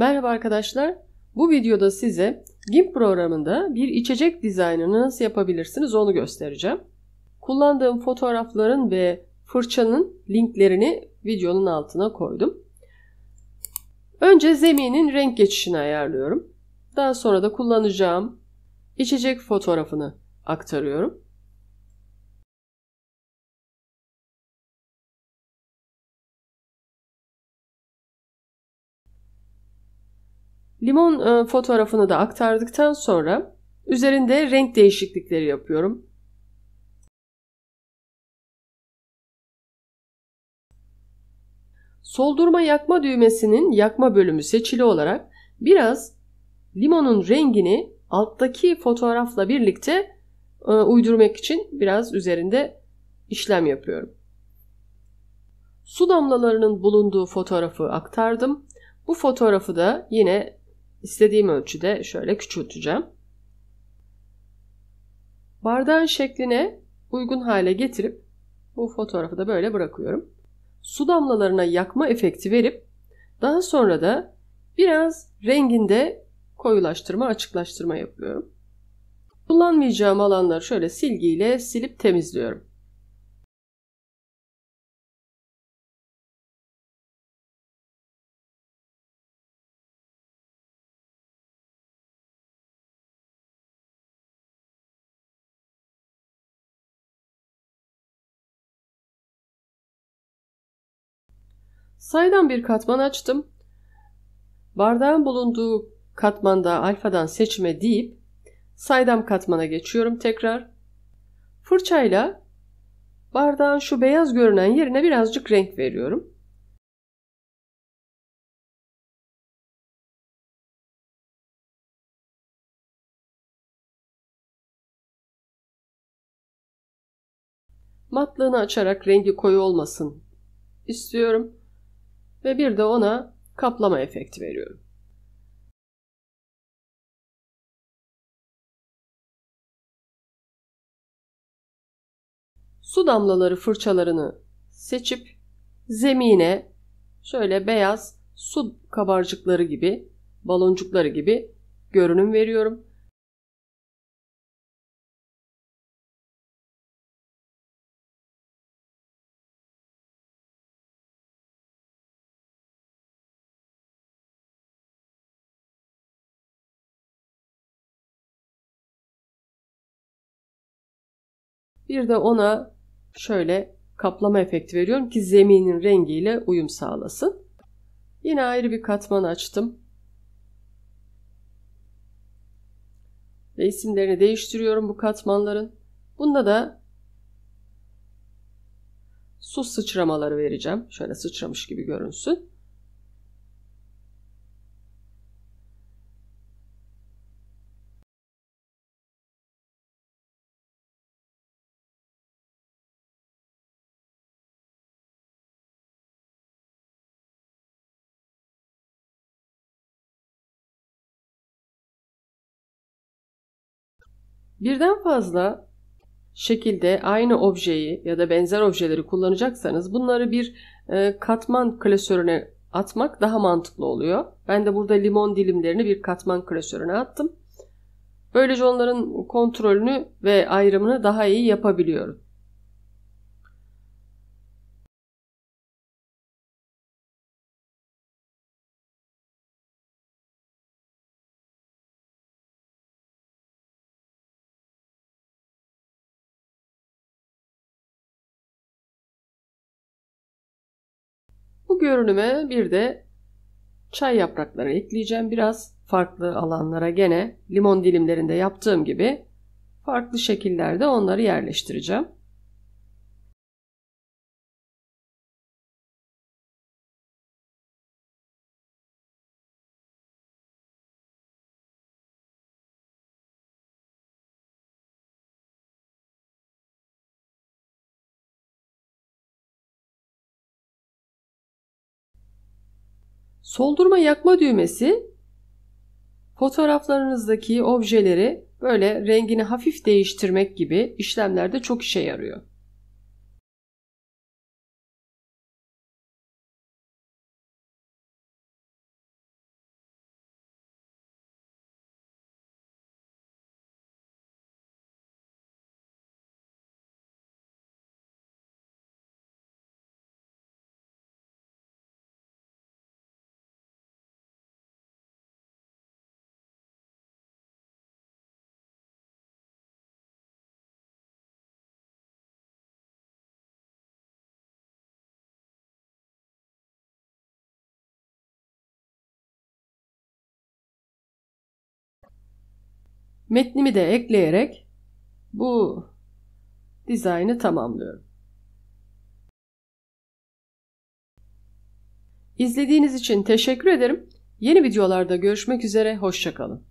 Merhaba arkadaşlar. Bu videoda size GIMP programında bir içecek dizaynını nasıl yapabilirsiniz onu göstereceğim. Kullandığım fotoğrafların ve fırçanın linklerini videonun altına koydum. Önce zeminin renk geçişini ayarlıyorum. Daha sonra da kullanacağım içecek fotoğrafını aktarıyorum. Limon e, fotoğrafını da aktardıktan sonra üzerinde renk değişiklikleri yapıyorum. Soldurma yakma düğmesinin yakma bölümü seçili olarak biraz limonun rengini alttaki fotoğrafla birlikte e, uydurmak için biraz üzerinde işlem yapıyorum. Su damlalarının bulunduğu fotoğrafı aktardım. Bu fotoğrafı da yine istediğim ölçüde şöyle küçülteceğim. Bardağın şekline uygun hale getirip bu fotoğrafı da böyle bırakıyorum. Su damlalarına yakma efekti verip daha sonra da biraz renginde koyulaştırma, açıklaştırma yapıyorum. Kullanmayacağım alanları şöyle silgiyle silip temizliyorum. Saydam bir katman açtım. Bardağın bulunduğu katmanda alfadan seçme deyip saydam katmana geçiyorum tekrar. Fırçayla bardağın şu beyaz görünen yerine birazcık renk veriyorum. Matlığını açarak rengi koyu olmasın istiyorum ve bir de ona kaplama efekti veriyorum. Su damlaları fırçalarını seçip zemine şöyle beyaz su kabarcıkları gibi, baloncukları gibi görünüm veriyorum Bir de ona şöyle kaplama efekti veriyorum ki zeminin rengiyle uyum sağlasın. Yine ayrı bir katman açtım. Ve isimlerini değiştiriyorum bu katmanların. Bunda da su sıçramaları vereceğim. Şöyle sıçramış gibi görünsün. Birden fazla şekilde aynı objeyi ya da benzer objeleri kullanacaksanız bunları bir e, katman klasörüne atmak daha mantıklı oluyor. Ben de burada limon dilimlerini bir katman klasörüne attım. Böylece onların kontrolünü ve ayrımını daha iyi yapabiliyorum. Bu görünüme bir de çay yaprakları ekleyeceğim biraz. Farklı alanlara gene limon dilimlerinde yaptığım gibi farklı şekillerde onları yerleştireceğim. Soldurma yakma düğmesi fotoğraflarınızdaki objeleri böyle rengini hafif değiştirmek gibi işlemlerde çok işe yarıyor. Metnimi de ekleyerek bu dizaynı tamamlıyorum. İzlediğiniz için teşekkür ederim. Yeni videolarda görüşmek üzere, hoşçakalın.